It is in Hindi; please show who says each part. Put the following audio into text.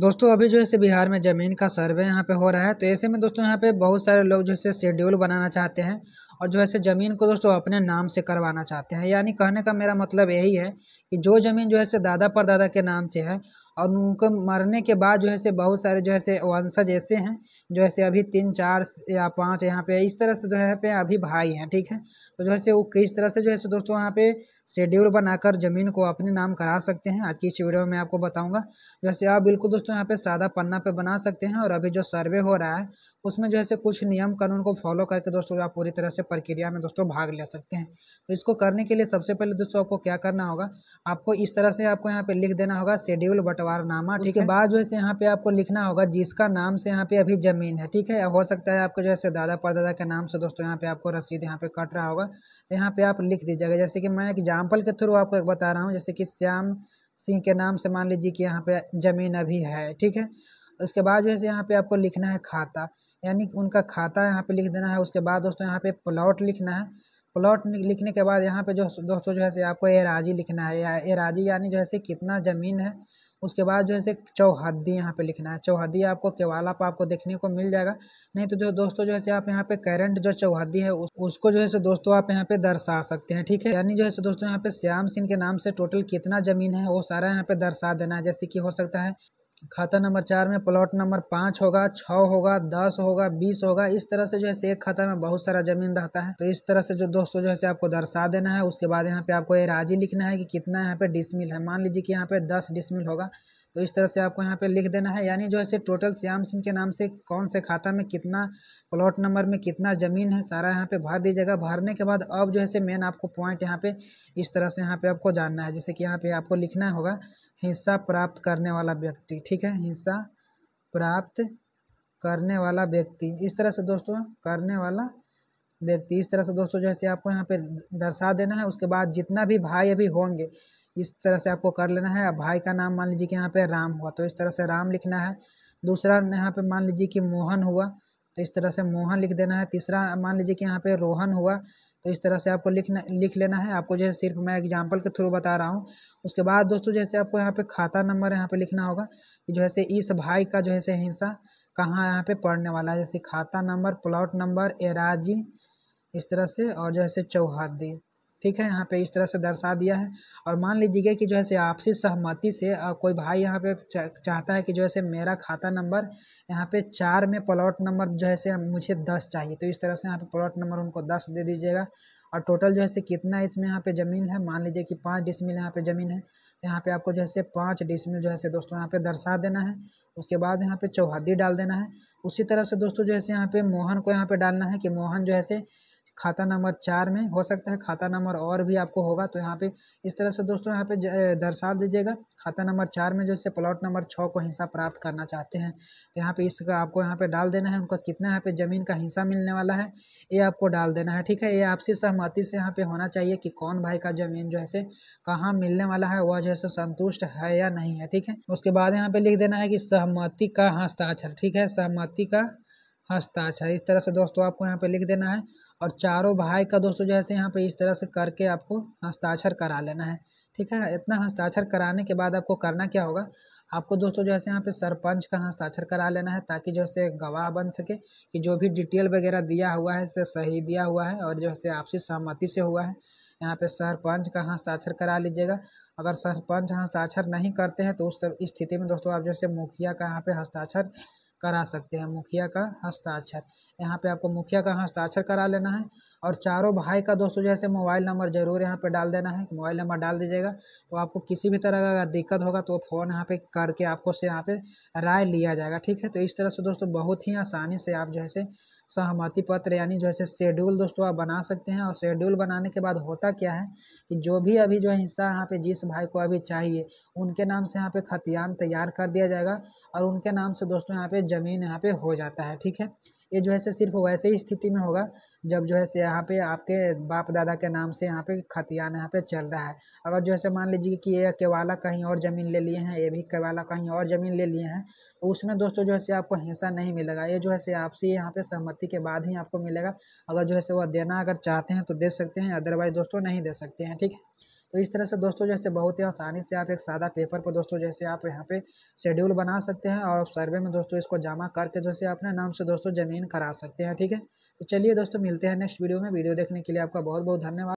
Speaker 1: दोस्तों अभी जो है बिहार में ज़मीन का सर्वे यहाँ पे हो रहा है तो ऐसे में दोस्तों यहाँ पे बहुत सारे लोग जो है शेड्यूल बनाना चाहते हैं और जो है ज़मीन को दोस्तों अपने नाम से करवाना चाहते हैं यानी कहने का मेरा मतलब यही है कि जो ज़मीन जो है दादा परदादा के नाम से है और उनको मरने के बाद जो है से बहुत सारे जो है से वंशज ऐसे हैं जो है से अभी तीन चार या पाँच यहाँ पे इस तरह से जो है पे अभी भाई हैं ठीक है तो जो है से वो किस तरह से जो है से दोस्तों यहाँ पे शेड्यूल बनाकर ज़मीन को अपने नाम करा सकते हैं आज की इस वीडियो में आपको बताऊँगा जैसे आप बिल्कुल दोस्तों यहाँ पे सादा पन्ना पे बना सकते हैं और अभी जो सर्वे हो रहा है उसमें जो है कुछ नियम कानून को फॉलो करके दोस्तों आप पूरी तरह से प्रक्रिया में दोस्तों भाग ले सकते हैं तो इसको करने के लिए सबसे पहले दोस्तों आपको क्या करना होगा आपको इस तरह से आपको यहाँ पे लिख देना होगा शेड्यूल बंटवारनामा ठीक है बाद जो है यहाँ पे आपको लिखना होगा जिसका नाम से यहाँ पे अभी ज़मीन है ठीक है हो सकता है आपको जो है दादा परदादा के नाम से दोस्तों यहाँ पे आपको रसीद यहाँ पे कट रहा होगा तो यहाँ पे आप लिख दीजिएगा जैसे कि मैं एग्जाम्पल के थ्रू आपको एक बता रहा हूँ जैसे कि श्याम सिंह के नाम से मान लीजिए कि यहाँ पे ज़मीन अभी है ठीक है उसके बाद जो है यहाँ पे आपको लिखना है खाता यानी कि उनका खाता यहाँ पे लिख देना है उसके बाद दोस्तों यहाँ पे प्लॉट लिखना है प्लॉट लिखने के बाद यहाँ पे जो दोस्तों जो है से आपको एराजी लिखना है या एराजी यानी जो है से कितना ज़मीन है उसके बाद जो है से चौहद्दी यहाँ पे लिखना है चौहद्दी आपको केवाला पर आपको देखने को मिल जाएगा नहीं तो जो दोस्तों जो है से आप यहाँ पे करंट जो चौहद्दी है उस, उसको जो है से दोस्तों आप यहाँ पे दर्शा सकते हैं ठीक है यानी जो है से दोस्तों यहाँ पे श्याम सिंह के नाम से टोटल कितना जमीन है वो सारा यहाँ पे दर्शा देना है जैसे कि हो सकता है खाता नंबर चार में प्लॉट नंबर पाँच होगा छः होगा दस होगा बीस होगा इस तरह से जो है एक खाता में बहुत सारा जमीन रहता है तो इस तरह से जो दोस्तों जो है आपको दर्शा देना है उसके बाद यहाँ पे आपको ये राजी लिखना है कि कितना यहाँ पे डिसमिल है मान लीजिए कि यहाँ पे दस डिसमिल होगा तो इस तरह से आपको यहाँ पे लिख देना है यानी जो है टोटल श्याम सिंह के नाम से कौन से खाता में कितना प्लॉट नंबर में कितना ज़मीन है सारा यहाँ पे भर दीजिएगा भरने के बाद अब जो है मेन आपको पॉइंट यहाँ पे इस तरह से यहाँ पे आपको जानना है जैसे कि यहाँ पे आपको लिखना होगा हिस्सा प्राप्त करने वाला व्यक्ति ठीक है हिस्सा प्राप्त करने वाला व्यक्ति इस तरह से दोस्तों करने वाला व्यक्ति इस तरह से दोस्तों जैसे आपको यहाँ पे दर्शा देना है उसके बाद जितना भी भाई अभी होंगे इस तरह से आपको कर लेना है अब भाई का नाम मान लीजिए कि यहाँ पे राम हुआ तो इस तरह से राम लिखना है दूसरा यहाँ पे मान लीजिए कि मोहन हुआ तो इस तरह से मोहन लिख देना है तीसरा मान लीजिए कि यहाँ पे रोहन हुआ तो इस तरह से आपको लिखना लिख लेना है आपको जैसे सिर्फ मैं एग्जांपल के थ्रू बता रहा हूँ उसके बाद दोस्तों जैसे आपको यहाँ पे खाता नंबर यहाँ पे लिखना होगा कि जो है इस भाई का जो है हिस्सा कहाँ यहाँ पे पढ़ने वाला है जैसे खाता नंबर प्लॉट नंबर एराजी इस तरह से और जो है चौहादी ठीक है यहाँ पे इस तरह से दर्शा दिया है और मान लीजिएगा कि जो है से आपसी सहमति से कोई भाई यहाँ पे चाहता है कि जो है से मेरा खाता नंबर यहाँ पे चार में प्लॉट नंबर जो है से मुझे दस चाहिए तो इस तरह से यहाँ पे प्लॉट नंबर उनको दस दे दीजिएगा और टोटल जो है से कितना इसमें यहाँ पे ज़मीन है मान लीजिए कि पाँच डिसमिल यहाँ पे ज़मीन है तो यहाँ पे आपको जो है से पाँच डिसमिल जो है से दोस्तों यहाँ पे दर्शा देना है उसके बाद यहाँ पे चौहदी डाल देना है उसी तरह से दोस्तों जो है से यहाँ पे मोहन को यहाँ पे डालना है कि मोहन जो है से खाता नंबर चार में हो सकता है खाता नंबर और भी आपको होगा तो यहाँ पे इस तरह से दोस्तों यहाँ पे दर्शा दीजिएगा खाता नंबर चार में जो है प्लॉट नंबर छः को हिस्सा प्राप्त करना चाहते हैं तो यहाँ पे इसका आपको यहाँ पे डाल देना है उनका कितना यहाँ पे ज़मीन का हिस्सा मिलने वाला है ये आपको डाल देना है ठीक है ये आपसी सहमति से यहाँ पे होना चाहिए कि कौन भाई का ज़मीन जो है से कहाँ मिलने वाला है वह जो है संतुष्ट है या नहीं है ठीक है उसके बाद यहाँ पे लिख देना है कि सहमति का हस्ताक्षर ठीक है सहमति का हस्ताक्षर इस तरह से दोस्तों आपको यहाँ पे लिख देना है और चारों भाई का दोस्तों जैसे यहाँ पे इस तरह से करके आपको हस्ताक्षर करा लेना है ठीक है इतना हस्ताक्षर कराने के बाद आपको करना क्या होगा आपको दोस्तों जैसे यहाँ पे सरपंच का हस्ताक्षर करा लेना है ताकि जो है गवाह बन सके कि जो भी डिटेल वगैरह दिया हुआ है से सही दिया हुआ है और जो है आपसी सहमति से हुआ है यहाँ पे सरपंच का हस्ताक्षर करा लीजिएगा अगर सरपंच हस्ताक्षर नहीं करते हैं तो उस स्थिति में दोस्तों आप जैसे मुखिया का यहाँ पे हस्ताक्षर करा सकते हैं मुखिया का हस्ताक्षर यहाँ पे आपको मुखिया का हस्ताक्षर करा लेना है और चारों भाई का दोस्तों जैसे मोबाइल नंबर जरूर यहाँ पे डाल देना है मोबाइल नंबर डाल दीजिएगा तो आपको किसी भी तरह का दिक्कत होगा तो फ़ोन यहाँ पे करके आपको से यहाँ पे राय लिया जाएगा ठीक है तो इस तरह से दोस्तों बहुत ही आसानी से आप जो है सहमति पत्र यानी जो है शेड्यूल दोस्तों आप बना सकते हैं और शेड्यूल बनाने के बाद होता क्या है कि जो भी अभी जो है हिस्सा यहाँ पे जिस भाई को अभी चाहिए उनके नाम से यहाँ पे खतियान तैयार कर दिया जाएगा और उनके नाम से दोस्तों यहाँ पे ज़मीन यहाँ पे हो जाता है ठीक है ये जो है से सिर्फ वैसे ही स्थिति में होगा जब जो है से यहाँ पे आपके बाप दादा के नाम से यहाँ पे खतियान यहाँ पे चल रहा है अगर जो है से मान लीजिए कि ये केवाला कहीं और ज़मीन ले लिए हैं ये भी केवाला कहीं और ज़मीन ले लिए हैं तो उसमें दोस्तों जो है से आपको हिस्सा नहीं मिलेगा ये जो है से आपसी यहाँ पे सहमति के बाद ही आपको मिलेगा अगर जो है से वह देना अगर चाहते हैं तो दे सकते हैं अदरवाइज़ दोस्तों नहीं दे सकते हैं ठीक है तो इस तरह से दोस्तों जैसे बहुत ही आसानी से आप एक सादा पेपर पर दोस्तों जैसे आप यहाँ पे शेड्यूल बना सकते हैं और सर्वे में दोस्तों इसको जमा करके जैसे अपने नाम से दोस्तों ज़मीन करा सकते हैं ठीक है तो चलिए दोस्तों मिलते हैं नेक्स्ट वीडियो में वीडियो देखने के लिए आपका बहुत बहुत धन्यवाद